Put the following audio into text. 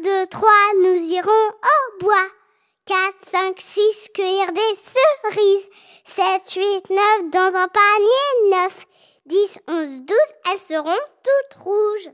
2, 3, nous irons au bois. 4, 5, 6, cueillir des cerises. 7, 8, 9, dans un panier 9. 10, 11, 12, elles seront toutes rouges.